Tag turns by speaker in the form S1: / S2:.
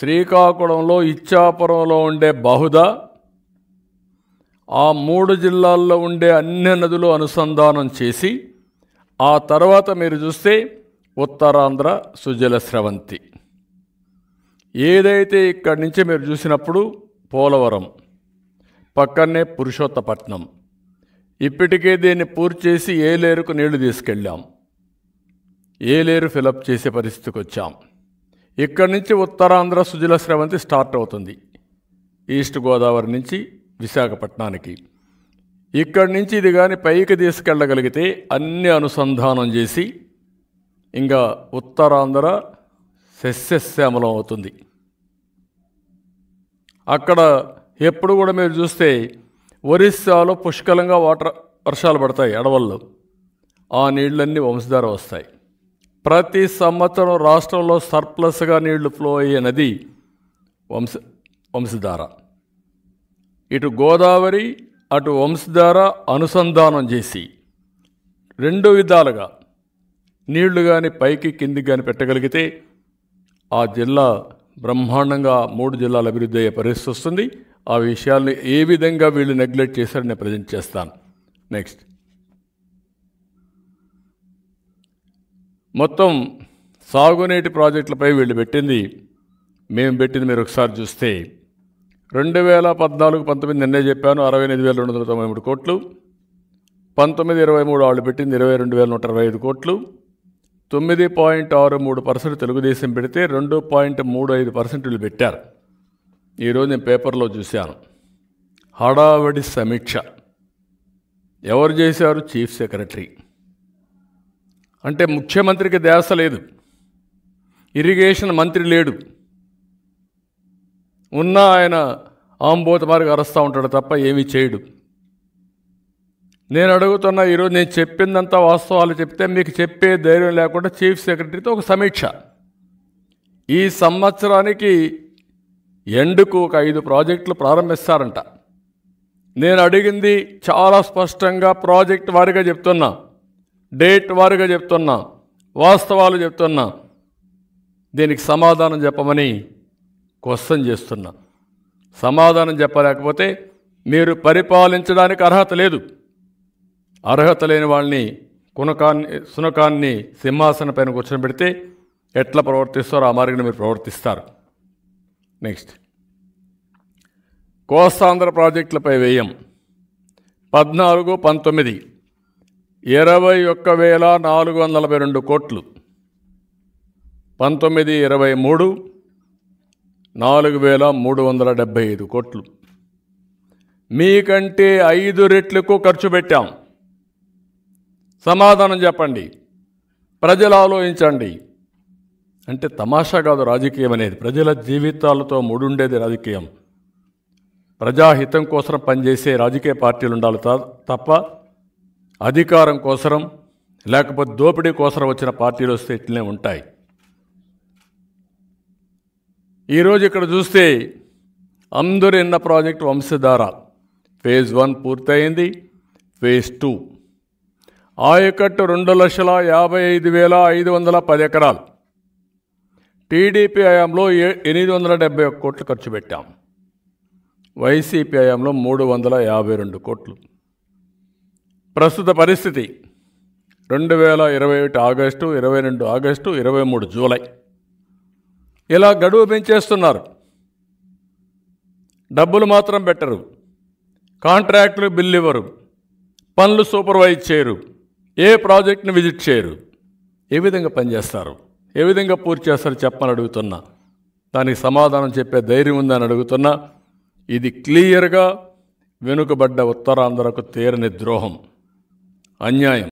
S1: శ్రీకాకుళంలో ఇచ్చాపురంలో ఉండే బహుద ఆ మూడు జిల్లాల్లో ఉండే అన్ని నదులు అనుసంధానం చేసి ఆ తర్వాత మీరు చూస్తే ఉత్తరాంధ్ర సుజల స్రవంతి ఏదైతే ఇక్కడి నుంచి మీరు చూసినప్పుడు పోలవరం పక్కనే పురుషోత్తపట్నం ఇప్పటికే దీన్ని పూర్తి చేసి ఏలేరుకు నీళ్లు తీసుకెళ్ళాం ఏలేరు ఫిలప్ చేసే పరిస్థితికి వచ్చాం ఇక్కడి నుంచి ఉత్తరాంధ్ర సుజల స్రవంతి స్టార్ట్ అవుతుంది ఈస్ట్ గోదావరి నుంచి విశాఖపట్నానికి ఇక్కడి నుంచి ఇది కానీ పైకి తీసుకెళ్ళగలిగితే అన్ని అనుసంధానం చేసి ఇంకా ఉత్తరాంధ్ర సస్యశ్యామలం అవుతుంది అక్కడ ఎప్పుడు కూడా మీరు చూస్తే ఒరిస్సాలో పుష్కలంగా వాటర్ వర్షాలు పడతాయి అడవల్లో ఆ నీళ్ళన్నీ వంశధార వస్తాయి ప్రతి సంవత్సరం రాష్ట్రంలో సర్ప్లస్గా నీళ్లు ఫ్లో అయ్యే నది వంశ వంశధార ఇటు గోదావరి అటు వంశధార అనుసంధానం చేసి రెండు విధాలుగా నీళ్లు కానీ పైకి కిందికి కానీ పెట్టగలిగితే ఆ జిల్లా బ్రహ్మాండంగా మూడు జిల్లాలు అభివృద్ధి అయ్యే పరిస్థితి వస్తుంది ఆ విషయాల్ని ఏ విధంగా వీళ్ళు నెగ్లెక్ట్ చేశారని నేను ప్రజెంట్ చేస్తాను నెక్స్ట్ మొత్తం సాగునీటి ప్రాజెక్టులపై వీళ్ళు పెట్టింది మేము పెట్టింది మీరు ఒకసారి చూస్తే రెండు వేల పద్నాలుగు పంతొమ్మిది నిన్నే చెప్పాను అరవై ఎనిమిది వేల రెండు వందల తొంభై మూడు కోట్లు పంతొమ్మిది ఇరవై మూడు వాళ్ళు పెట్టింది ఇరవై రెండు వేల నూట ఇరవై ఐదు కోట్లు తొమ్మిది పాయింట్ ఆరు మూడు పర్సెంట్ తెలుగుదేశం పెడితే రెండు పాయింట్ మూడు ఐదు పర్సెంట్ వీళ్ళు పెట్టారు ఈరోజు నేను పేపర్లో చూశాను హడావడి సమీక్ష ఎవరు చేశారు చీఫ్ సెక్రటరీ అంటే ముఖ్యమంత్రికి దేశ లేదు ఇరిగేషన్ మంత్రి లేడు ఉన్నా ఆయన ఆంబోత మార్గం అరుస్తూ ఉంటాడు తప్ప ఏమీ చేయడు నేను అడుగుతున్న ఈరోజు నేను చెప్పిందంతా వాస్తవాలు చెప్తే మీకు చెప్పే ధైర్యం లేకుండా చీఫ్ సెక్రటరీతో ఒక సమీక్ష ఈ సంవత్సరానికి ఎండుకు ఒక ఐదు ప్రాజెక్టులు ప్రారంభిస్తారంట నేను అడిగింది చాలా స్పష్టంగా ప్రాజెక్ట్ వారిగా చెప్తున్నా డేట్ వారుగా చెప్తున్నా వాస్తవాలు చెప్తున్నా దీనికి సమాధానం చెప్పమని క్వశ్చన్ చేస్తున్నా సమాధానం చెప్పలేకపోతే మీరు పరిపాలించడానికి అర్హత లేదు అర్హత లేని వాళ్ళని కునకాన్ని సునకాన్ని సింహాసన పైన పెడితే ఎట్లా ప్రవర్తిస్తారో ఆ మార్గం మీరు ప్రవర్తిస్తారు నెక్స్ట్ కోస్తాంధ్ర ప్రాజెక్టులపై వ్యయం పద్నాలుగు పంతొమ్మిది ఇరవై ఒక్క వేల నాలుగు వందల నలభై రెండు కోట్లు పంతొమ్మిది ఇరవై మూడు నాలుగు వేల మూడు వందల డెబ్భై ఐదు కోట్లు మీకంటే ఐదు రెట్లకు ఖర్చు పెట్టాం సమాధానం చెప్పండి ప్రజలు ఆలోచించండి అంటే తమాషా కాదు రాజకీయం అనేది ప్రజల జీవితాలతో ముడుండేది రాజకీయం ప్రజాహితం కోసం పనిచేసే రాజకీయ పార్టీలు ఉండాలి తప్ప అధికారం కోసరం లేకపోతే దోపిడీ కోసరం వచ్చిన పార్టీలు వస్తే ఇట్లనే ఉంటాయి ఈరోజు ఇక్కడ చూస్తే అందరు ఎన్న ప్రాజెక్ట్ వంశధార ఫేజ్ వన్ పూర్తయింది ఫేజ్ టూ ఆయకట్టు రెండు లక్షల యాభై ఐదు వేల ఐదు వందల పది ఎకరాలు టీడీపీ హయాంలో ఎనిమిది వందల డెబ్బై ఒక్క కోట్లు ఖర్చు పెట్టాం వైసీపీ హయాంలో మూడు వందల యాభై రెండు కోట్లు ప్రస్తుత పరిస్థితి రెండు వేల ఇరవై ఒకటి ఆగస్టు ఇరవై రెండు ఆగస్టు ఇరవై మూడు జూలై ఇలా గడువు పెంచేస్తున్నారు డబ్బులు మాత్రం పెట్టరు కాంట్రాక్టులు బిల్లు ఇవ్వరు పనులు సూపర్వైజ్ చేయరు ఏ ప్రాజెక్ట్ని విజిట్ చేయరు ఏ విధంగా పనిచేస్తారు ఏ విధంగా పూర్తి చేస్తారు చెప్పని అడుగుతున్నా దానికి సమాధానం చెప్పే ధైర్యం ఉందని అడుగుతున్నా ఇది క్లియర్గా వెనుకబడ్డ ఉత్తరాంధ్రకు తీరని ద్రోహం അന്യായം